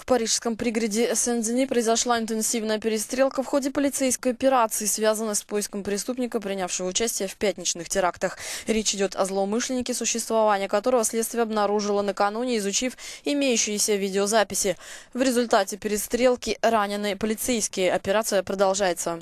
В парижском пригороде Сен-Дени произошла интенсивная перестрелка в ходе полицейской операции, связанной с поиском преступника, принявшего участие в пятничных терактах. Речь идет о злоумышленнике, существование которого следствие обнаружило накануне, изучив имеющиеся видеозаписи. В результате перестрелки ранены полицейские. Операция продолжается.